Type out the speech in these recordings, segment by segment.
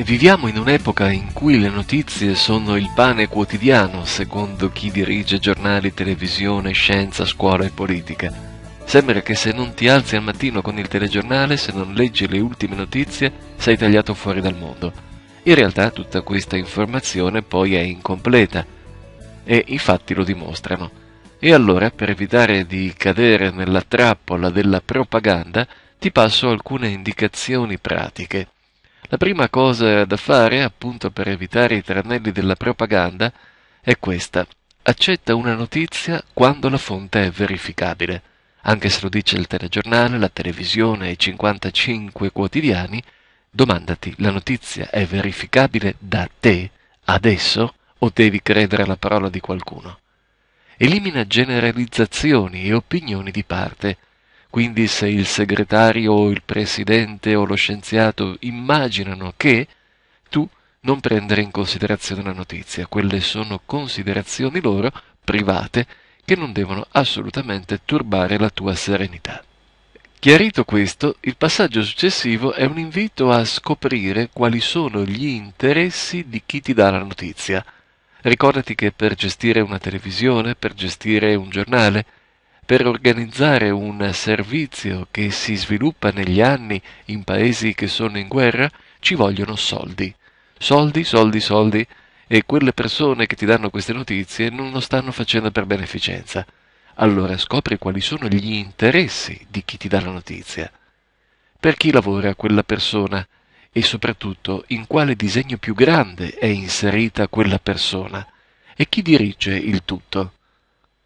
E viviamo in un'epoca in cui le notizie sono il pane quotidiano, secondo chi dirige giornali, televisione, scienza, scuola e politica. Sembra che se non ti alzi al mattino con il telegiornale, se non leggi le ultime notizie, sei tagliato fuori dal mondo. In realtà tutta questa informazione poi è incompleta e i fatti lo dimostrano. E allora, per evitare di cadere nella trappola della propaganda, ti passo alcune indicazioni pratiche. La prima cosa da fare, appunto per evitare i tranelli della propaganda, è questa. Accetta una notizia quando la fonte è verificabile. Anche se lo dice il telegiornale, la televisione e i 55 quotidiani, domandati, la notizia è verificabile da te adesso o devi credere alla parola di qualcuno? Elimina generalizzazioni e opinioni di parte quindi se il segretario o il presidente o lo scienziato immaginano che, tu non prendere in considerazione la notizia. Quelle sono considerazioni loro, private, che non devono assolutamente turbare la tua serenità. Chiarito questo, il passaggio successivo è un invito a scoprire quali sono gli interessi di chi ti dà la notizia. Ricordati che per gestire una televisione, per gestire un giornale, per organizzare un servizio che si sviluppa negli anni in paesi che sono in guerra, ci vogliono soldi. Soldi, soldi, soldi. E quelle persone che ti danno queste notizie non lo stanno facendo per beneficenza. Allora scopri quali sono gli interessi di chi ti dà la notizia. Per chi lavora quella persona e soprattutto in quale disegno più grande è inserita quella persona e chi dirige il tutto.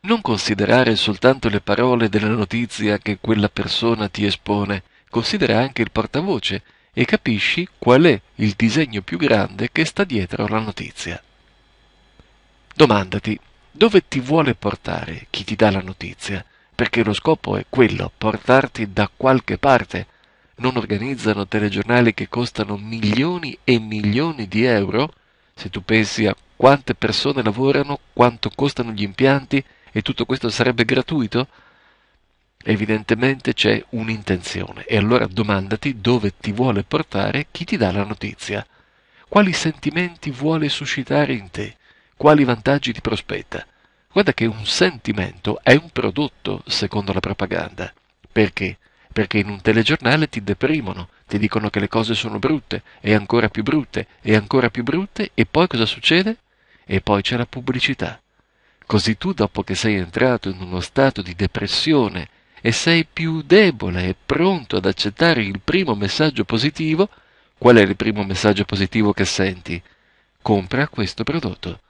Non considerare soltanto le parole della notizia che quella persona ti espone, considera anche il portavoce e capisci qual è il disegno più grande che sta dietro la notizia. Domandati dove ti vuole portare chi ti dà la notizia, perché lo scopo è quello, portarti da qualche parte. Non organizzano telegiornali che costano milioni e milioni di euro? Se tu pensi a quante persone lavorano, quanto costano gli impianti, e tutto questo sarebbe gratuito? Evidentemente c'è un'intenzione e allora domandati dove ti vuole portare chi ti dà la notizia, quali sentimenti vuole suscitare in te, quali vantaggi ti prospetta. Guarda che un sentimento è un prodotto secondo la propaganda. Perché? Perché in un telegiornale ti deprimono, ti dicono che le cose sono brutte e ancora più brutte e ancora più brutte e poi cosa succede? E poi c'è la pubblicità. Così tu, dopo che sei entrato in uno stato di depressione e sei più debole e pronto ad accettare il primo messaggio positivo, qual è il primo messaggio positivo che senti? Compra questo prodotto.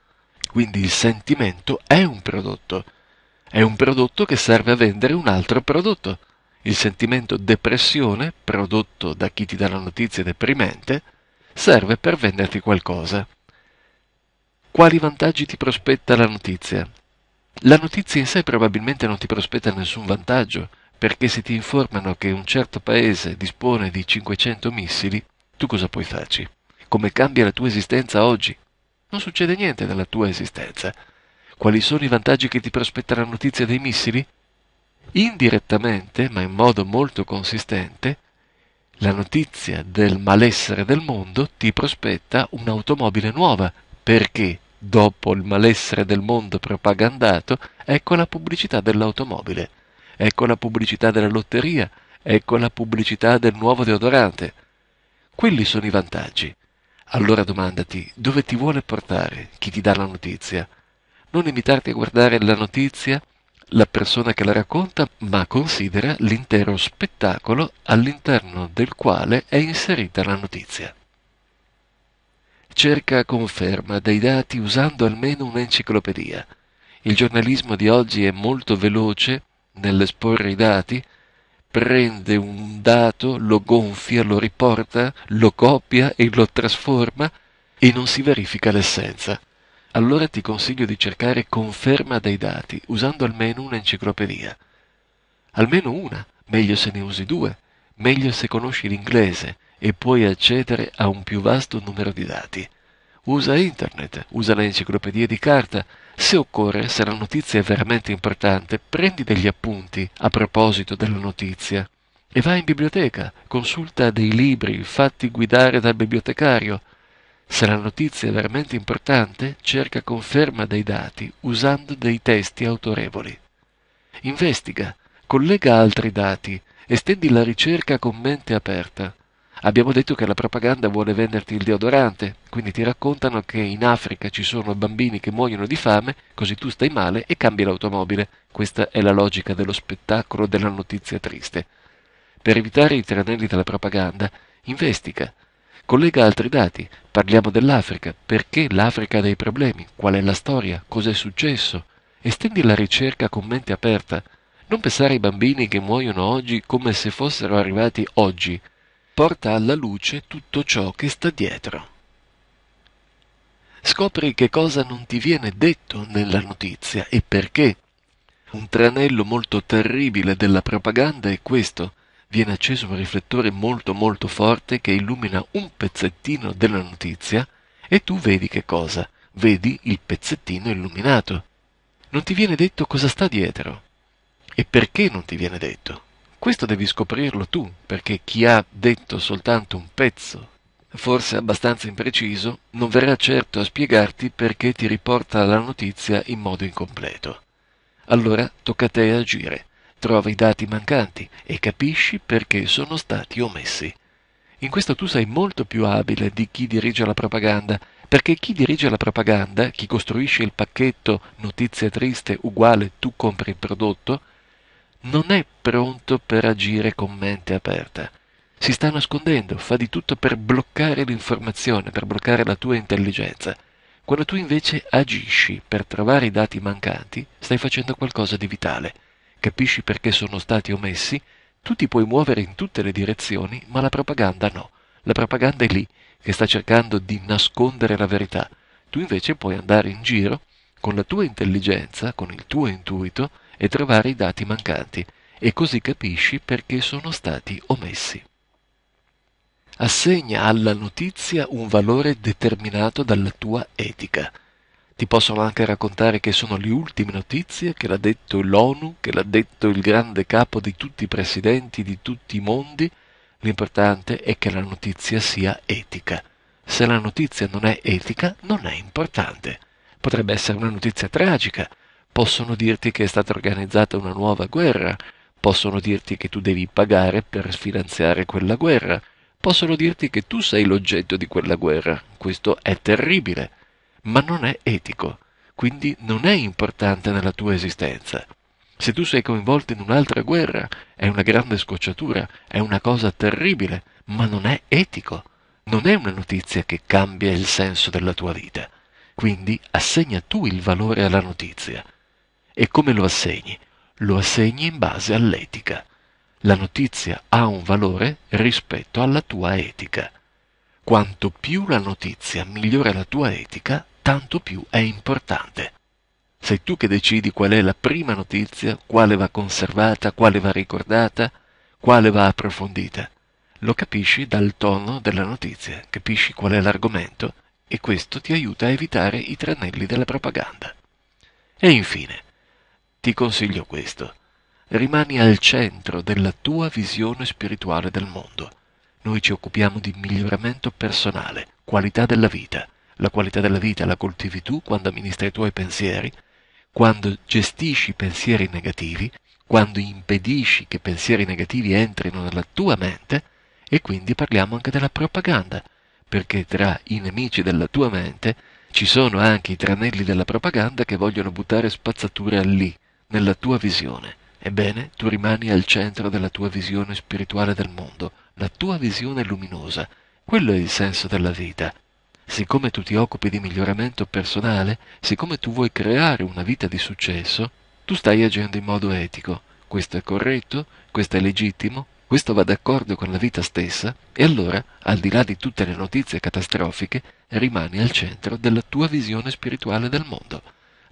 Quindi il sentimento è un prodotto. È un prodotto che serve a vendere un altro prodotto. Il sentimento depressione, prodotto da chi ti dà la notizia deprimente, serve per venderti qualcosa quali vantaggi ti prospetta la notizia? La notizia in sé probabilmente non ti prospetta nessun vantaggio, perché se ti informano che un certo paese dispone di 500 missili, tu cosa puoi farci? Come cambia la tua esistenza oggi? Non succede niente nella tua esistenza. Quali sono i vantaggi che ti prospetta la notizia dei missili? Indirettamente, ma in modo molto consistente, la notizia del malessere del mondo ti prospetta un'automobile nuova, perché, dopo il malessere del mondo propagandato, ecco la pubblicità dell'automobile, ecco la pubblicità della lotteria, ecco la pubblicità del nuovo deodorante. Quelli sono i vantaggi. Allora domandati dove ti vuole portare chi ti dà la notizia. Non limitarti a guardare la notizia, la persona che la racconta, ma considera l'intero spettacolo all'interno del quale è inserita la notizia cerca conferma dei dati usando almeno un'enciclopedia. Il giornalismo di oggi è molto veloce nell'esporre i dati, prende un dato, lo gonfia, lo riporta, lo copia e lo trasforma e non si verifica l'essenza. Allora ti consiglio di cercare conferma dei dati usando almeno un'enciclopedia. Almeno una, meglio se ne usi due, meglio se conosci l'inglese, e puoi accedere a un più vasto numero di dati. Usa internet, usa le enciclopedie di carta. Se occorre, se la notizia è veramente importante, prendi degli appunti a proposito della notizia e vai in biblioteca, consulta dei libri fatti guidare dal bibliotecario. Se la notizia è veramente importante, cerca conferma dei dati usando dei testi autorevoli. Investiga, collega altri dati, estendi la ricerca con mente aperta. Abbiamo detto che la propaganda vuole venderti il deodorante, quindi ti raccontano che in Africa ci sono bambini che muoiono di fame, così tu stai male e cambi l'automobile. Questa è la logica dello spettacolo della notizia triste. Per evitare i tranelli della propaganda, investiga. Collega altri dati, parliamo dell'Africa, perché l'Africa ha dei problemi, qual è la storia, cos'è successo. Estendi la ricerca con mente aperta. Non pensare ai bambini che muoiono oggi come se fossero arrivati oggi, porta alla luce tutto ciò che sta dietro. Scopri che cosa non ti viene detto nella notizia e perché. Un tranello molto terribile della propaganda è questo. Viene acceso un riflettore molto molto forte che illumina un pezzettino della notizia e tu vedi che cosa? Vedi il pezzettino illuminato. Non ti viene detto cosa sta dietro. E perché non ti viene detto? Questo devi scoprirlo tu, perché chi ha detto soltanto un pezzo, forse abbastanza impreciso, non verrà certo a spiegarti perché ti riporta la notizia in modo incompleto. Allora tocca a te agire, trova i dati mancanti e capisci perché sono stati omessi. In questo tu sei molto più abile di chi dirige la propaganda, perché chi dirige la propaganda, chi costruisce il pacchetto notizia triste uguale tu compri il prodotto, non è pronto per agire con mente aperta. Si sta nascondendo, fa di tutto per bloccare l'informazione, per bloccare la tua intelligenza. Quando tu invece agisci per trovare i dati mancanti, stai facendo qualcosa di vitale. Capisci perché sono stati omessi, tu ti puoi muovere in tutte le direzioni, ma la propaganda no. La propaganda è lì, che sta cercando di nascondere la verità. Tu invece puoi andare in giro con la tua intelligenza, con il tuo intuito, e trovare i dati mancanti e così capisci perché sono stati omessi. Assegna alla notizia un valore determinato dalla tua etica. Ti possono anche raccontare che sono le ultime notizie che l'ha detto l'ONU, che l'ha detto il grande capo di tutti i presidenti di tutti i mondi. L'importante è che la notizia sia etica. Se la notizia non è etica, non è importante. Potrebbe essere una notizia tragica, possono dirti che è stata organizzata una nuova guerra, possono dirti che tu devi pagare per finanziare quella guerra, possono dirti che tu sei l'oggetto di quella guerra. Questo è terribile, ma non è etico, quindi non è importante nella tua esistenza. Se tu sei coinvolto in un'altra guerra, è una grande scocciatura, è una cosa terribile, ma non è etico. Non è una notizia che cambia il senso della tua vita. Quindi assegna tu il valore alla notizia. E come lo assegni? Lo assegni in base all'etica. La notizia ha un valore rispetto alla tua etica. Quanto più la notizia migliora la tua etica, tanto più è importante. Sei tu che decidi qual è la prima notizia, quale va conservata, quale va ricordata, quale va approfondita. Lo capisci dal tono della notizia, capisci qual è l'argomento e questo ti aiuta a evitare i tranelli della propaganda. E infine, ti consiglio questo. Rimani al centro della tua visione spirituale del mondo. Noi ci occupiamo di miglioramento personale, qualità della vita. La qualità della vita la coltivi tu quando amministri i tuoi pensieri, quando gestisci pensieri negativi, quando impedisci che pensieri negativi entrino nella tua mente e quindi parliamo anche della propaganda, perché tra i nemici della tua mente ci sono anche i tranelli della propaganda che vogliono buttare spazzatura lì, nella tua visione. Ebbene, tu rimani al centro della tua visione spirituale del mondo, la tua visione luminosa. Quello è il senso della vita. Siccome tu ti occupi di miglioramento personale, siccome tu vuoi creare una vita di successo, tu stai agendo in modo etico. Questo è corretto, questo è legittimo, questo va d'accordo con la vita stessa e allora, al di là di tutte le notizie catastrofiche, rimani al centro della tua visione spirituale del mondo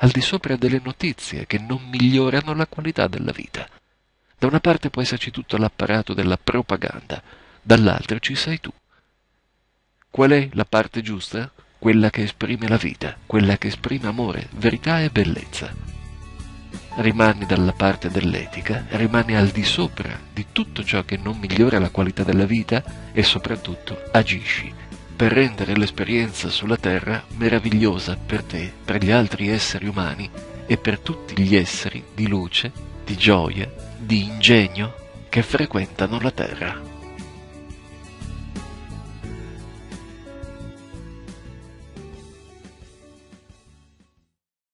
al di sopra delle notizie che non migliorano la qualità della vita. Da una parte può esserci tutto l'apparato della propaganda, dall'altra ci sei tu. Qual è la parte giusta? Quella che esprime la vita, quella che esprime amore, verità e bellezza. Rimani dalla parte dell'etica, rimani al di sopra di tutto ciò che non migliora la qualità della vita e soprattutto agisci per rendere l'esperienza sulla Terra meravigliosa per te, per gli altri esseri umani e per tutti gli esseri di luce, di gioia, di ingegno che frequentano la Terra.